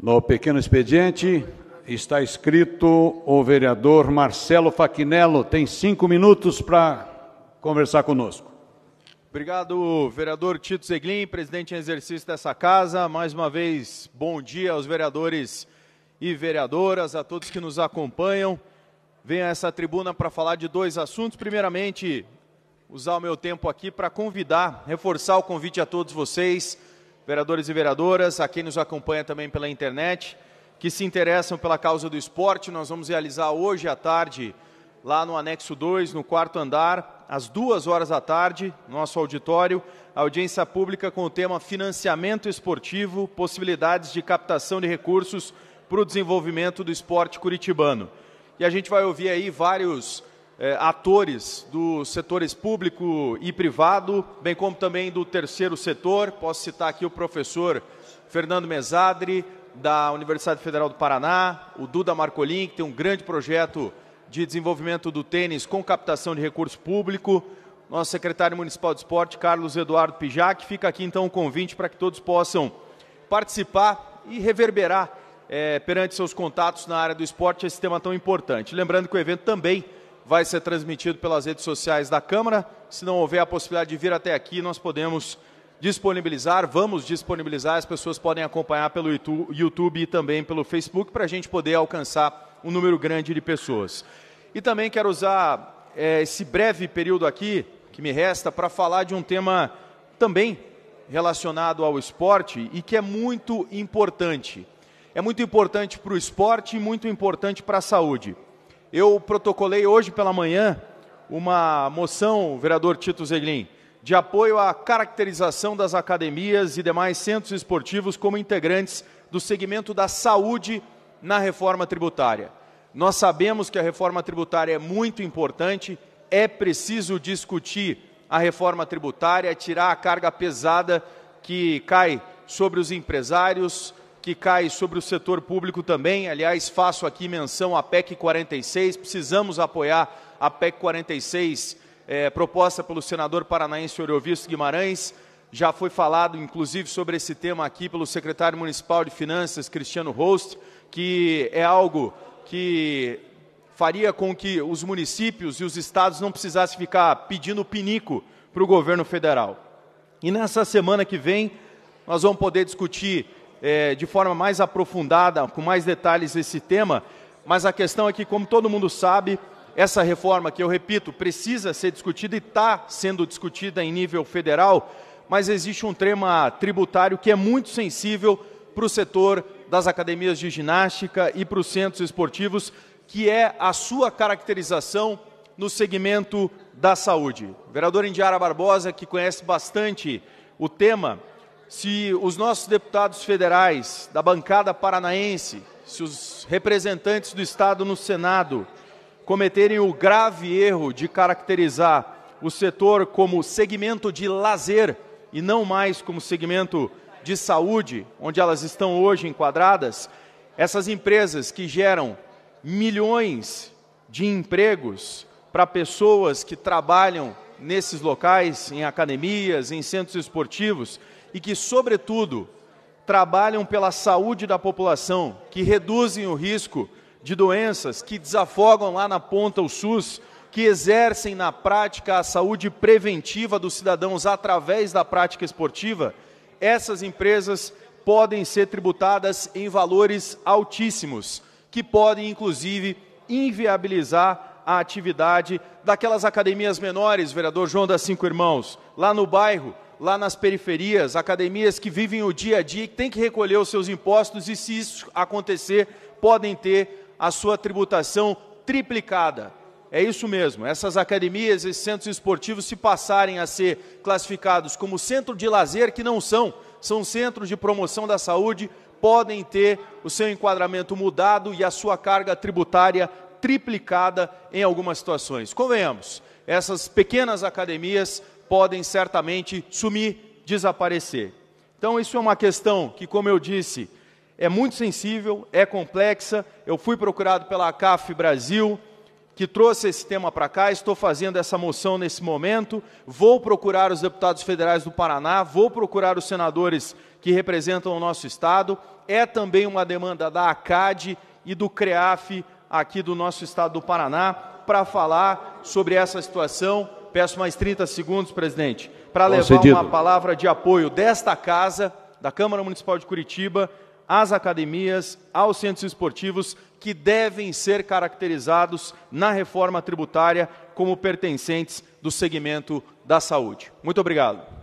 No pequeno expediente está escrito o vereador Marcelo Faquinello. Tem cinco minutos para conversar conosco. Obrigado, vereador Tito Zeglin, presidente em exercício dessa casa. Mais uma vez, bom dia aos vereadores e vereadoras, a todos que nos acompanham. Venho a essa tribuna para falar de dois assuntos. Primeiramente, usar o meu tempo aqui para convidar, reforçar o convite a todos vocês vereadores e vereadoras, a quem nos acompanha também pela internet, que se interessam pela causa do esporte. Nós vamos realizar hoje à tarde, lá no anexo 2, no quarto andar, às duas horas da tarde, nosso auditório, audiência pública com o tema Financiamento Esportivo, possibilidades de captação de recursos para o desenvolvimento do esporte curitibano. E a gente vai ouvir aí vários eh, atores dos setores público e privado, bem como também do terceiro setor. Posso citar aqui o professor Fernando Mesadri, da Universidade Federal do Paraná, o Duda Marcolin, que tem um grande projeto de desenvolvimento do tênis com captação de recurso público. Nosso secretário municipal de esporte, Carlos Eduardo Pijac. Fica aqui então o um convite para que todos possam participar e reverberar é, perante seus contatos na área do esporte esse tema tão importante. Lembrando que o evento também vai ser transmitido pelas redes sociais da Câmara. Se não houver a possibilidade de vir até aqui, nós podemos disponibilizar, vamos disponibilizar, as pessoas podem acompanhar pelo YouTube e também pelo Facebook para a gente poder alcançar um número grande de pessoas. E também quero usar é, esse breve período aqui que me resta para falar de um tema também relacionado ao esporte e que é muito importante. É muito importante para o esporte e muito importante para a saúde. Eu protocolei hoje pela manhã uma moção, vereador Tito Zeglin, de apoio à caracterização das academias e demais centros esportivos como integrantes do segmento da saúde na reforma tributária. Nós sabemos que a reforma tributária é muito importante, é preciso discutir a reforma tributária, tirar a carga pesada que cai sobre os empresários, que cai sobre o setor público também. Aliás, faço aqui menção à PEC 46. Precisamos apoiar a PEC 46, é, proposta pelo senador paranaense Oriovisto Guimarães. Já foi falado, inclusive, sobre esse tema aqui pelo secretário municipal de Finanças, Cristiano Host, que é algo que faria com que os municípios e os estados não precisassem ficar pedindo pinico para o governo federal. E nessa semana que vem, nós vamos poder discutir é, de forma mais aprofundada, com mais detalhes, esse tema, mas a questão é que, como todo mundo sabe, essa reforma, que eu repito, precisa ser discutida e está sendo discutida em nível federal, mas existe um tema tributário que é muito sensível para o setor das academias de ginástica e para os centros esportivos, que é a sua caracterização no segmento da saúde. vereador Indiara Barbosa, que conhece bastante o tema, se os nossos deputados federais da bancada paranaense, se os representantes do Estado no Senado cometerem o grave erro de caracterizar o setor como segmento de lazer e não mais como segmento de saúde, onde elas estão hoje enquadradas, essas empresas que geram milhões de empregos para pessoas que trabalham nesses locais, em academias, em centros esportivos e que, sobretudo, trabalham pela saúde da população, que reduzem o risco de doenças, que desafogam lá na ponta o SUS, que exercem na prática a saúde preventiva dos cidadãos através da prática esportiva, essas empresas podem ser tributadas em valores altíssimos, que podem inclusive inviabilizar a atividade daquelas academias menores, vereador João das Cinco Irmãos, lá no bairro, lá nas periferias, academias que vivem o dia a dia e têm que recolher os seus impostos e, se isso acontecer, podem ter a sua tributação triplicada. É isso mesmo, essas academias, esses centros esportivos, se passarem a ser classificados como centro de lazer, que não são, são centros de promoção da saúde, podem ter o seu enquadramento mudado e a sua carga tributária triplicada em algumas situações. Convenhamos, essas pequenas academias podem certamente sumir, desaparecer. Então, isso é uma questão que, como eu disse, é muito sensível, é complexa. Eu fui procurado pela ACAF Brasil, que trouxe esse tema para cá. Estou fazendo essa moção nesse momento. Vou procurar os deputados federais do Paraná, vou procurar os senadores que representam o nosso Estado. É também uma demanda da ACAD e do CREAF aqui do nosso estado do Paraná para falar sobre essa situação. Peço mais 30 segundos, presidente, para tá levar uma palavra de apoio desta casa, da Câmara Municipal de Curitiba, às academias, aos centros esportivos que devem ser caracterizados na reforma tributária como pertencentes do segmento da saúde. Muito obrigado.